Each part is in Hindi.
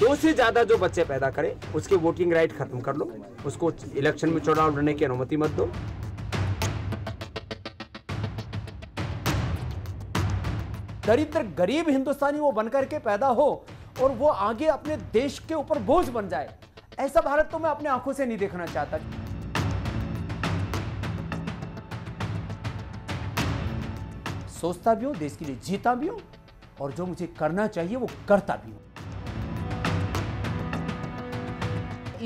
दो से ज्यादा जो बच्चे पैदा करें उसके वोटिंग राइट खत्म कर लो उसको इलेक्शन में चुनाव लड़ने की अनुमति मत दो दरिद्र गरीब हिंदुस्तानी वो बनकर के पैदा हो और वो आगे अपने देश के ऊपर बोझ बन जाए ऐसा भारत तो मैं अपने आंखों से नहीं देखना चाहता सोचता भी हूं देश के लिए जीता भी हूं और जो मुझे करना चाहिए वो करता भी हूं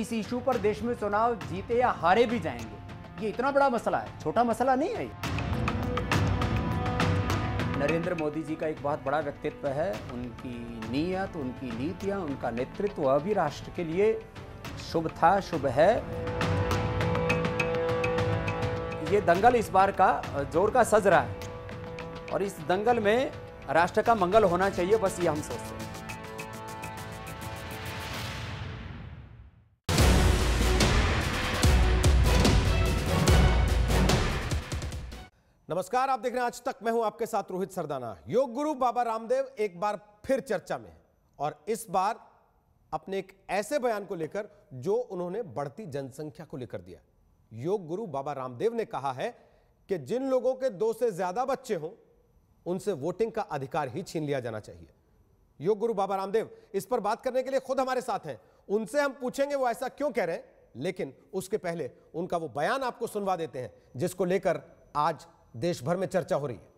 इस इशू पर देश में चुनाव जीते या हारे भी जाएंगे ये इतना बड़ा मसला है छोटा मसला नहीं है नरेंद्र मोदी जी का एक बहुत बड़ा व्यक्तित्व है उनकी नीयत उनकी नीतियां उनका नेतृत्व अभी राष्ट्र के लिए शुभ था शुभ है ये दंगल इस बार का जोर का सज रहा है और इस दंगल में राष्ट्र का मंगल होना चाहिए बस ये हम सोचते हैं नमस्कार आप देख रहे हैं आज तक मैं हूं आपके साथ रोहित सरदाना योग गुरु बाबा रामदेव एक बार फिर चर्चा में है और इस बार अपने एक ऐसे बयान को लेकर जो उन्होंने बढ़ती जनसंख्या को लेकर दिया योग गुरु बाबा रामदेव ने कहा है कि जिन लोगों के दो से ज्यादा बच्चे हों उनसे वोटिंग का अधिकार ही छीन लिया जाना चाहिए योग गुरु बाबा रामदेव इस पर बात करने के लिए खुद हमारे साथ हैं उनसे हम पूछेंगे वो ऐसा क्यों कह रहे हैं लेकिन उसके पहले उनका वो बयान आपको सुनवा देते हैं जिसको लेकर आज देश भर में चर्चा हो रही है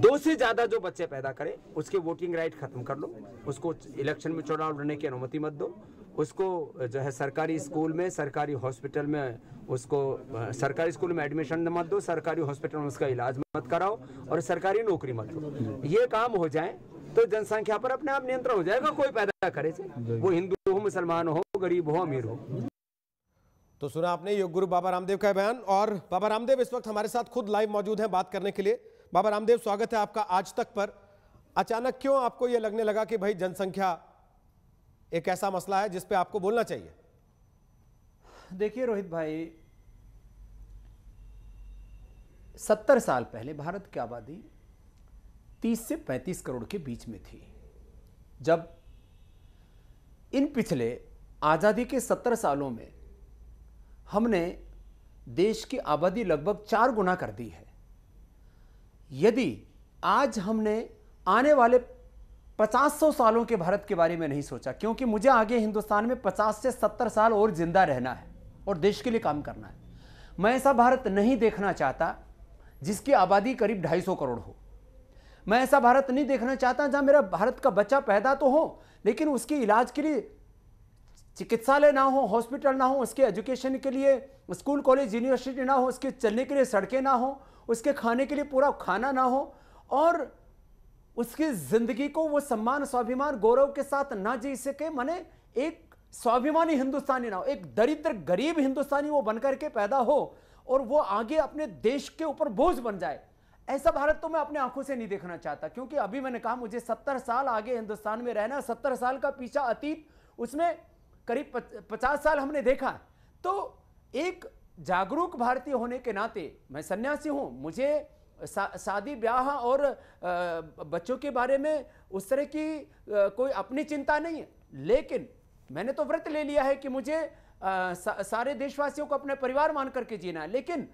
दो से ज्यादा जो बच्चे पैदा करें उसके वोटिंग राइट खत्म कर लो उसको इलेक्शन में चुनाव लड़ने की अनुमति मत दो उसको जो है सरकारी स्कूल में सरकारी हॉस्पिटल में उसको सरकारी स्कूल में एडमिशन मत दो सरकारी हॉस्पिटल में उसका इलाज मत कराओ और सरकारी नौकरी मत दो ये काम हो जाए तो जनसंख्या पर अपने आप नियंत्रण हो जाएगा कोई पैदा करे वो हिंदू हो मुसलमान हो गरीब हो अमीर हो तो सुना आपने योग गुरु बाबा रामदेव का बयान और बाबा रामदेव इस वक्त हमारे साथ खुद लाइव मौजूद हैं बात करने के लिए बाबा रामदेव स्वागत है आपका आज तक पर अचानक क्यों आपको यह लगने लगा कि भाई जनसंख्या एक ऐसा मसला है जिस पे आपको बोलना चाहिए देखिए रोहित भाई सत्तर साल पहले भारत की आबादी तीस से पैंतीस करोड़ के बीच में थी जब इन पिछले आज़ादी के सत्तर सालों में हमने देश की आबादी लगभग चार गुना कर दी है यदि आज हमने आने वाले 500 सालों के भारत के बारे में नहीं सोचा क्योंकि मुझे आगे हिंदुस्तान में 50 से 70 साल और ज़िंदा रहना है और देश के लिए काम करना है मैं ऐसा भारत नहीं देखना चाहता जिसकी आबादी करीब 250 करोड़ हो मैं ऐसा भारत नहीं देखना चाहता जहां मेरा भारत का बच्चा पैदा तो हो लेकिन उसके इलाज के लिए चिकित्सालय ना हो हॉस्पिटल ना हो उसके एजुकेशन के लिए स्कूल कॉलेज यूनिवर्सिटी ना हो उसके चलने के लिए सड़कें ना हो उसके खाने के लिए पूरा खाना ना हो और उसकी ज़िंदगी को वो सम्मान स्वाभिमान गौरव के साथ ना जी सके माने एक स्वाभिमानी हिंदुस्तानी ना हो एक दरिद्र गरीब हिंदुस्तानी वो बनकर के पैदा हो और वो आगे अपने देश के ऊपर बोझ बन जाए ऐसा भारत तो मैं अपने आंखों से नहीं देखना चाहता क्योंकि अभी मैंने कहा मुझे सत्तर साल आगे हिंदुस्तान में रहना सत्तर साल का पीछा अतीत उसमें करीब पचास साल हमने देखा तो एक जागरूक भारतीय होने के नाते मैं सन्यासी हूँ मुझे सा, शादी ब्याह और बच्चों के बारे में उस तरह की कोई अपनी चिंता नहीं है लेकिन मैंने तो व्रत ले लिया है कि मुझे सा, सारे देशवासियों को अपने परिवार मान करके जीना है लेकिन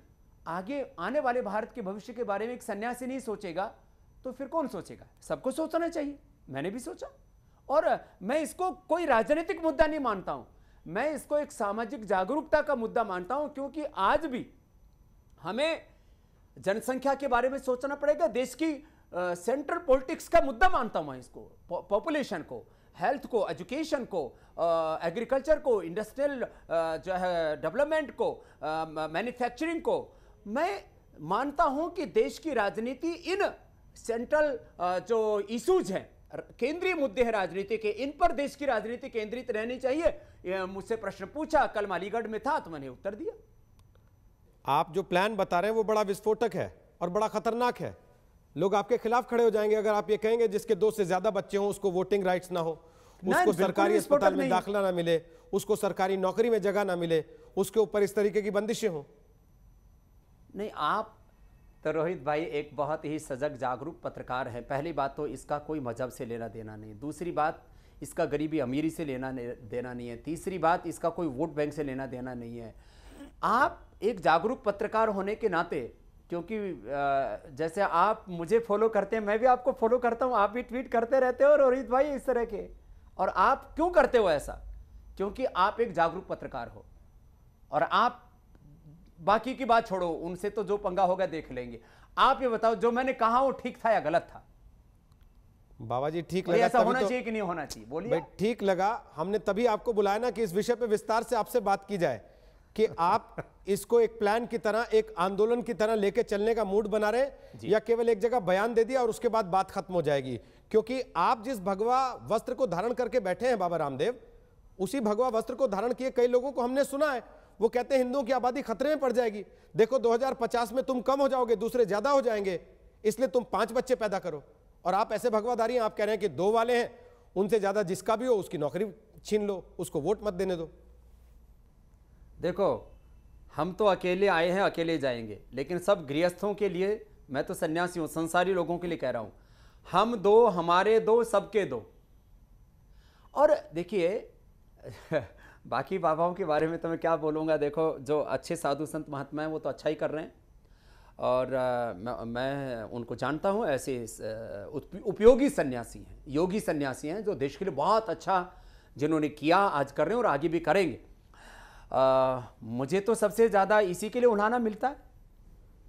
आगे आने वाले भारत के भविष्य के बारे में एक सन्यासी नहीं सोचेगा तो फिर कौन सोचेगा सबको सोचना चाहिए मैंने भी सोचा और मैं इसको कोई राजनीतिक मुद्दा नहीं मानता हूँ मैं इसको एक सामाजिक जागरूकता का मुद्दा मानता हूँ क्योंकि आज भी हमें जनसंख्या के बारे में सोचना पड़ेगा देश की सेंट्रल पॉलिटिक्स का मुद्दा मानता हूँ मैं इसको पॉपुलेशन को हेल्थ को एजुकेशन को एग्रीकल्चर को इंडस्ट्रियल जो है डेवलपमेंट को मैन्युफैक्चरिंग को मैं मानता हूँ कि देश की राजनीति इन सेंट्रल जो इश्यूज हैं केंद्रीय मुद्दे हैं राजनीति के इन पर देश की राजनीति केंद्रित रहनी चाहिए मुझसे प्रश्न पूछा कल मालीगढ़ में था तो मैंने उत्तर दिया आप जो प्लान बता रहे हैं वो बड़ा विस्फोटक है और बड़ा खतरनाक है लोग आपके खिलाफ खड़े हो जाएंगे अगर आप ये कहेंगे जिसके दो से ज्यादा बच्चे हों उसको वोटिंग राइट्स ना हो उसको सरकारी अस्पताल में दाखिला ना मिले उसको सरकारी नौकरी में जगह ना मिले उसके ऊपर इस तरीके की बंदिशें हों नहीं आप तो रोहित भाई एक बहुत ही सजग जागरूक पत्रकार हैं पहली बात तो इसका कोई मजहब से लेना देना नहीं दूसरी बात इसका गरीबी अमीरी से लेना देना नहीं है तीसरी बात इसका कोई वोट बैंक से लेना देना नहीं है आप एक जागरूक पत्रकार होने के नाते क्योंकि जैसे आप मुझे फॉलो करते हैं मैं भी आपको फॉलो करता हूँ आप भी ट्वीट करते रहते हो रोहित भाई इस तरह के और आप क्यों करते हो ऐसा क्योंकि आप एक जागरूक पत्रकार हो और आप बाकी की बात छोड़ो उनसे तो जो पंगा होगा देख लेंगे आप ये बताओ जो मैंने कहा वो ठीक था या गलत था बाबा जी ठीक लगा ऐसा होना तो, चाहिए कि नहीं होना चाहिए बोलिए ठीक लगा हमने तभी आपको बुलाया ना कि इस विषय पे विस्तार से आपसे बात की जाए कि आप इसको एक प्लान की तरह एक आंदोलन की तरह लेके चलने का मूड बना रहे या केवल एक जगह बयान दे दिया और उसके बाद बात खत्म हो जाएगी क्योंकि आप जिस भगवा वस्त्र को धारण करके बैठे हैं बाबा रामदेव उसी भगवा वस्त्र को धारण किए कई लोगों को हमने सुना है वो कहते हैं हिंदुओं की आबादी खतरे में पड़ जाएगी देखो 2050 में तुम कम हो जाओगे दूसरे ज्यादा हो जाएंगे इसलिए तुम पांच बच्चे पैदा करो और आप ऐसे भगवादारी आप कह रहे हैं कि दो वाले हैं उनसे ज्यादा जिसका भी हो उसकी नौकरी छीन लो उसको वोट मत देने दो देखो हम तो अकेले आए हैं अकेले जाएंगे लेकिन सब गृहस्थों के लिए मैं तो सन्यासी हूँ संसारी लोगों के लिए कह रहा हूं हम दो हमारे दो सबके दो और देखिए बाकी बाबाओं के बारे में तो मैं क्या बोलूँगा देखो जो अच्छे साधु संत महात्मा हैं वो तो अच्छा ही कर रहे हैं और आ, मैं, मैं उनको जानता हूँ ऐसे उपयोगी सन्यासी हैं योगी सन्यासी हैं जो देश के लिए बहुत अच्छा जिन्होंने किया आज कर रहे हैं और आगे भी करेंगे आ, मुझे तो सबसे ज़्यादा इसी के लिए उलाना मिलता है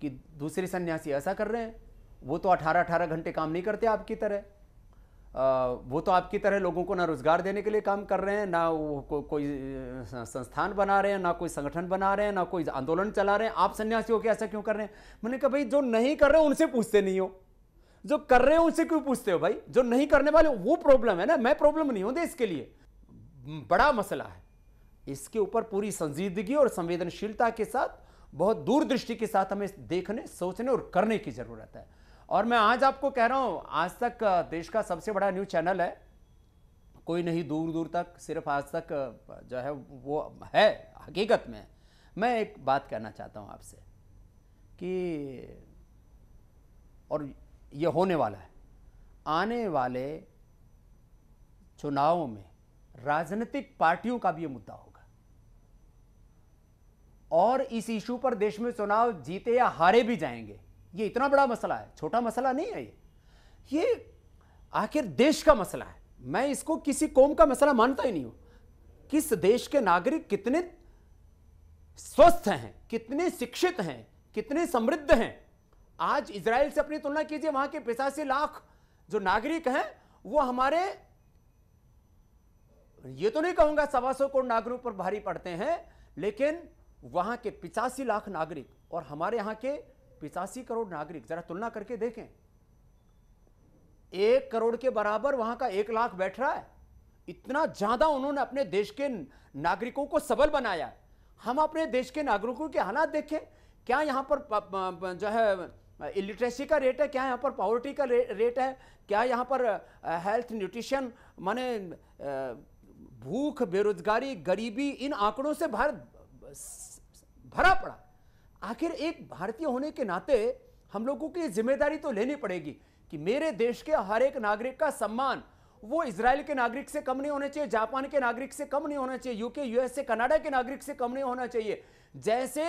कि दूसरे सन्यासी ऐसा कर रहे हैं वो तो अठारह अठारह घंटे काम नहीं करते आपकी तरह वो तो आपकी तरह लोगों को ना रोज़गार देने के लिए काम कर रहे हैं ना वो को, कोई संस्थान बना रहे हैं ना कोई संगठन बना रहे हैं ना कोई आंदोलन चला रहे हैं आप सन्यासी हो के ऐसा क्यों कर रहे हैं मैंने कहा भाई जो नहीं कर रहे उनसे पूछते नहीं हो जो कर रहे हो उनसे क्यों पूछते हो भाई जो नहीं करने वाले वो प्रॉब्लम है ना मैं प्रॉब्लम नहीं हूँ देश के लिए बड़ा मसला है इसके ऊपर पूरी संजीदगी और संवेदनशीलता के साथ बहुत दूरदृष्टि के साथ हमें देखने सोचने और करने की ज़रूरत है और मैं आज आपको कह रहा हूँ आज तक देश का सबसे बड़ा न्यूज़ चैनल है कोई नहीं दूर दूर तक सिर्फ आज तक जो है वो है हकीकत में मैं एक बात कहना चाहता हूँ आपसे कि और ये होने वाला है आने वाले चुनावों में राजनीतिक पार्टियों का भी ये मुद्दा होगा और इस इशू पर देश में चुनाव जीते या हारे भी जाएंगे ये इतना बड़ा मसला है छोटा मसला नहीं है ये ये आखिर देश का मसला है मैं इसको किसी कौम का मसला मानता ही नहीं हूं किस देश के नागरिक कितने स्वस्थ हैं कितने शिक्षित हैं कितने समृद्ध हैं आज इसराइल से अपनी तुलना कीजिए वहां के पिचासी लाख जो नागरिक हैं वो हमारे ये तो नहीं कहूंगा सवा सौ करोड़ नागरिकों पर भारी पड़ते हैं लेकिन वहां के पिचासी लाख नागरिक और हमारे यहां के पिचासी करोड़ नागरिक जरा तुलना करके देखें एक करोड़ के बराबर वहां का एक लाख बैठ रहा है इतना ज्यादा उन्होंने अपने देश के नागरिकों को सबल बनाया हम अपने देश के नागरिकों के हालात देखें क्या यहाँ पर जो है इलिटरेसी का रेट है क्या यहाँ पर पॉवर्टी का रेट है क्या यहाँ पर हेल्थ न्यूट्रिशन माने भूख बेरोजगारी गरीबी इन आंकड़ों से भारत भरा पड़ा आखिर एक भारतीय होने के नाते हम लोगों की जिम्मेदारी तो लेनी पड़ेगी कि मेरे देश के हर एक नागरिक का सम्मान वो इसराइल के नागरिक से कम नहीं होना चाहिए जापान के नागरिक से कम नहीं होना चाहिए यूके यूएसए कनाडा के नागरिक से कम नहीं होना चाहिए जैसे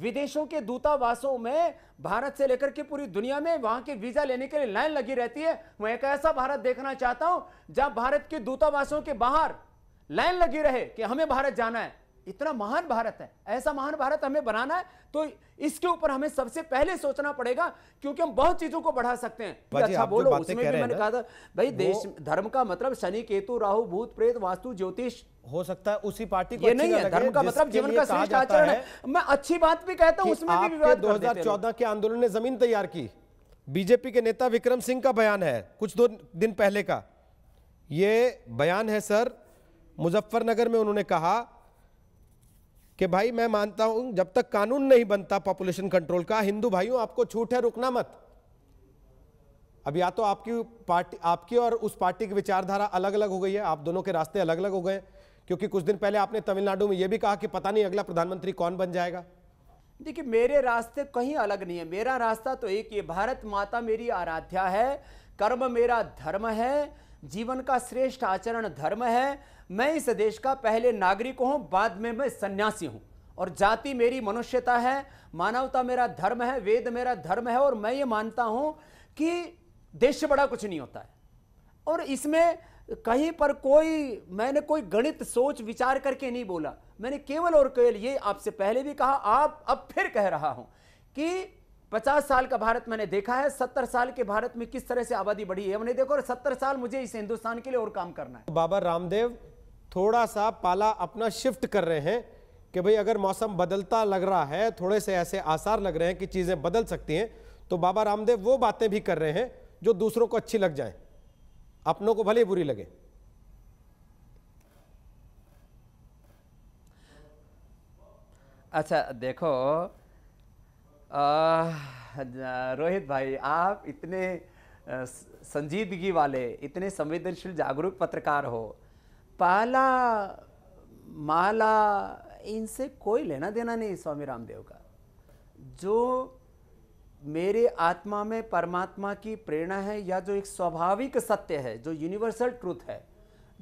विदेशों के दूतावासों में भारत से लेकर के पूरी दुनिया में वहां के वीजा लेने के लिए लाइन लगी रहती है मैं एक ऐसा भारत देखना चाहता हूं जहां भारत के दूतावासों के बाहर लाइन लगी रहे कि हमें भारत जाना है इतना महान भारत है ऐसा महान भारत हमें बनाना है तो इसके ऊपर हमें सबसे पहले सोचना पड़ेगा क्योंकि हम बहुत चीजों को बढ़ा सकते हैं अच्छा बोलो उसमें भी मैंने कहा था भाई देश धर्म का मतलब शनि केतु राहु भूत प्रेत वास्तु ज्योतिष हो सकता है उसी पार्टी को ये नहीं है धर्म का मतलब जीवन का श्रेष्ठ आचरण है मैं अच्छी बात भी कहता हूँ उसमें भी विवाद चौदह के आंदोलन ने जमीन तैयार की बीजेपी के नेता विक्रम सिंह का बयान है कुछ दो दिन पहले का ये बयान है सर मुजफ्फरनगर में उन्होंने कहा कि भाई मैं मानता हूं जब तक कानून नहीं बनता पॉपुलेशन कंट्रोल का हिंदू भाइयों आपको छूट है रुकना मत अब या तो आपकी पार्टी आपकी और उस पार्टी की विचारधारा अलग अलग हो गई है आप दोनों के रास्ते अलग अलग हो गए क्योंकि कुछ दिन पहले आपने तमिलनाडु में यह भी कहा कि पता नहीं अगला प्रधानमंत्री कौन बन जाएगा देखिए मेरे रास्ते कहीं अलग नहीं है मेरा रास्ता तो एक ये भारत माता मेरी आराध्या है कर्म मेरा धर्म है जीवन का श्रेष्ठ आचरण धर्म है मैं इस देश का पहले नागरिक हूँ बाद में मैं सन्यासी हूँ और जाति मेरी मनुष्यता है मानवता मेरा धर्म है वेद मेरा धर्म है और मैं ये मानता हूँ कि देश से बड़ा कुछ नहीं होता है और इसमें कहीं पर कोई मैंने कोई गणित सोच विचार करके नहीं बोला मैंने केवल और केवल ये आपसे पहले भी कहा आप अब फिर कह रहा हूँ कि पचास साल का भारत मैंने देखा है सत्तर साल के भारत में किस तरह से आबादी बढ़ी है मैंने देखो और सत्तर साल मुझे इस हिंदुस्तान के लिए और काम करना है बाबा रामदेव थोड़ा सा पाला अपना शिफ्ट कर रहे हैं कि भाई अगर मौसम बदलता लग रहा है थोड़े से ऐसे आसार लग रहे हैं कि चीज़ें बदल सकती हैं तो बाबा रामदेव वो बातें भी कर रहे हैं जो दूसरों को अच्छी लग जाए अपनों को भले बुरी लगे अच्छा देखो रोहित भाई आप इतने संजीदगी वाले इतने संवेदनशील जागरूक पत्रकार हो पाला माला इनसे कोई लेना देना नहीं स्वामी रामदेव का जो मेरे आत्मा में परमात्मा की प्रेरणा है या जो एक स्वाभाविक सत्य है जो यूनिवर्सल ट्रूथ है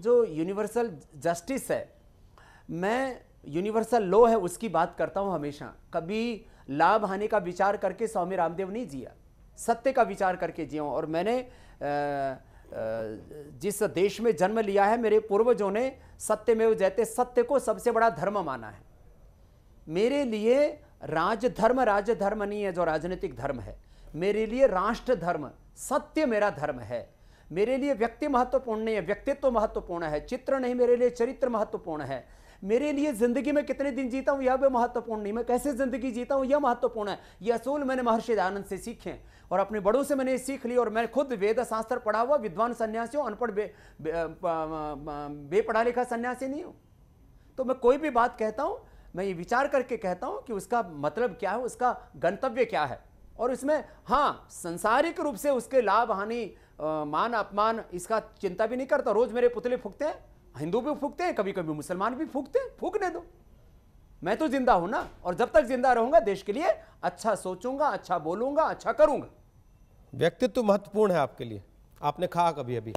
जो यूनिवर्सल जस्टिस है मैं यूनिवर्सल लॉ है उसकी बात करता हूँ हमेशा कभी लाभ हानि का विचार करके स्वामी रामदेव नहीं जिया सत्य का विचार करके जिया और मैंने जिस देश में जन्म लिया है मेरे पूर्वजों ने सत्य में जैते सत्य को सबसे बड़ा धर्म माना है मेरे लिए राजधर्म राजधर्म नहीं है जो राजनीतिक धर्म है मेरे लिए राष्ट्र धर्म सत्य मेरा धर्म है मेरे लिए व्यक्ति महत्वपूर्ण नहीं है व्यक्तित्व महत्वपूर्ण है चित्र नहीं मेरे लिए चरित्र महत्वपूर्ण है मेरे लिए जिंदगी में कितने दिन जीता हूँ यह भी महत्वपूर्ण नहीं मैं कैसे जिंदगी जीता हूँ यह महत्वपूर्ण है ये असूल मैंने महर्षि आनंद से सीखे और अपने बड़ों से मैंने सीख ली और मैं खुद वेद शास्त्र पढ़ा हुआ विद्वान सन्यासी हूँ अनपढ़ बेपढ़ा लिखा सन्यासी नहीं हूँ तो मैं कोई भी बात कहता हूँ मैं ये विचार करके कहता हूँ कि उसका मतलब क्या है उसका गंतव्य क्या है और इसमें हाँ संसारिक रूप से उसके लाभ हानि मान अपमान इसका चिंता भी नहीं करता रोज मेरे पुतले फूकते हैं हिंदू भी फूकते हैं कभी कभी मुसलमान भी फूकते हैं फूकने दो मैं तो जिंदा हूं ना और जब तक जिंदा रहूंगा देश के लिए अच्छा सोचूंगा अच्छा बोलूंगा अच्छा करूंगा व्यक्तित्व महत्वपूर्ण है आपके लिए आपने कहा कभी अभी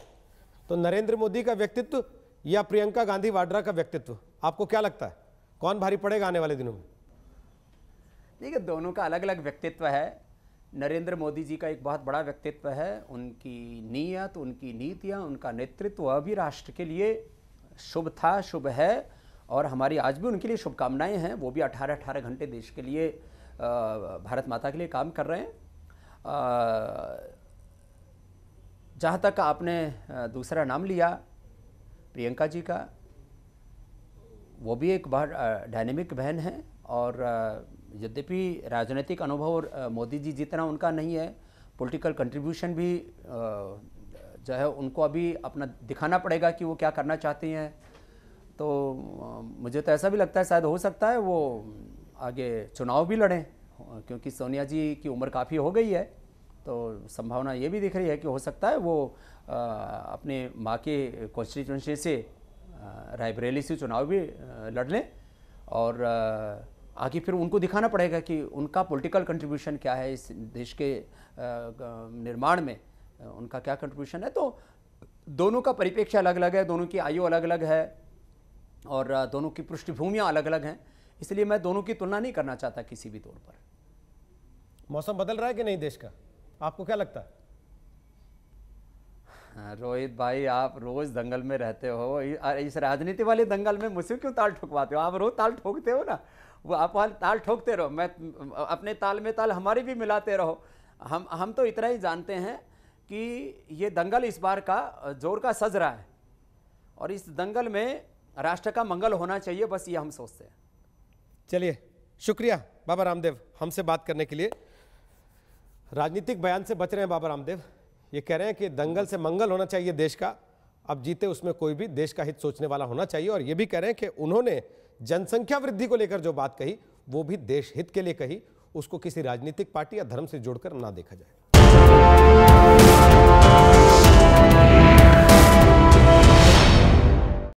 तो नरेंद्र मोदी का व्यक्तित्व या प्रियंका गांधी वाड्रा का व्यक्तित्व आपको क्या लगता है कौन भारी पड़ेगा आने वाले दिनों में देखिए दोनों का अलग अलग व्यक्तित्व है नरेंद्र मोदी जी का एक बहुत बड़ा व्यक्तित्व है उनकी नीयत उनकी नीतियाँ उनका नेतृत्व अभी राष्ट्र के लिए शुभ था शुभ है और हमारी आज भी उनके लिए शुभकामनाएं हैं वो भी अठारह 18 घंटे देश के लिए भारत माता के लिए काम कर रहे हैं जहाँ तक आपने दूसरा नाम लिया प्रियंका जी का वो भी एक बार डायनेमिक बहन है और यद्यपि राजनीतिक अनुभव मोदी जी जितना उनका नहीं है पॉलिटिकल कंट्रीब्यूशन भी जो है उनको अभी अपना दिखाना पड़ेगा कि वो क्या करना चाहती हैं तो मुझे तो ऐसा भी लगता है शायद हो सकता है वो आगे चुनाव भी लड़ें क्योंकि सोनिया जी की उम्र काफ़ी हो गई है तो संभावना ये भी दिख रही है कि हो सकता है वो आ, अपने माँ के कॉन्स्टिट्यूंसी से रायबरेली से चुनाव भी लड़ लें और आगे फिर उनको दिखाना पड़ेगा कि उनका पॉलिटिकल कंट्रीब्यूशन क्या है इस देश के निर्माण में उनका क्या कंट्रीब्यूशन है तो दोनों का परिप्रेक्ष्य अलग अलग है दोनों की आयु अलग अलग है और दोनों की पृष्ठभूमियाँ अलग अलग हैं इसलिए मैं दोनों की तुलना नहीं करना चाहता किसी भी तौर पर मौसम बदल रहा है कि नहीं देश का आपको क्या लगता है रोहित भाई आप रोज दंगल में रहते हो इस राजनीति वाले दंगल में मुझसे क्यों ताल ठोकवाते हो आप रोज ताल ठोकते हो ना वो आप ताल ठोकते रहो मैं अपने ताल में ताल हमारे भी मिलाते रहो हम हम तो इतना ही जानते हैं कि ये दंगल इस बार का जोर का सज रहा है और इस दंगल में राष्ट्र का मंगल होना चाहिए बस ये हम सोचते हैं चलिए शुक्रिया बाबा रामदेव हमसे बात करने के लिए राजनीतिक बयान से बच रहे हैं बाबा रामदेव ये कह रहे हैं कि दंगल से मंगल होना चाहिए देश का अब जीते उसमें कोई भी देश का हित सोचने वाला होना चाहिए और ये भी कह रहे हैं कि उन्होंने जनसंख्या वृद्धि को लेकर जो बात कही वो भी देश हित के लिए कही उसको किसी राजनीतिक पार्टी या धर्म से जोड़कर ना देखा जाएगा